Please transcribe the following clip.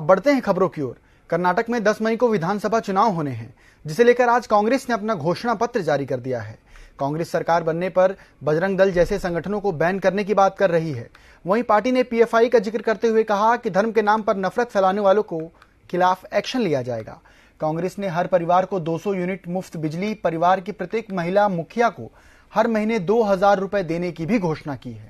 अब बढ़ते हैं खबरों की ओर कर्नाटक में 10 मई को विधानसभा चुनाव होने हैं जिसे लेकर आज कांग्रेस ने अपना घोषणा पत्र जारी कर दिया है कांग्रेस सरकार बनने पर बजरंग दल जैसे संगठनों को बैन करने की बात कर रही है वहीं पार्टी ने पीएफआई का जिक्र करते हुए कहा कि धर्म के नाम पर नफरत फैलाने वालों को खिलाफ एक्शन लिया जाएगा कांग्रेस ने हर परिवार को 200 यूनिट मुफ्त बिजली परिवार की प्रत्येक महिला मुखिया को हर महीने दो हजार देने की भी घोषणा की है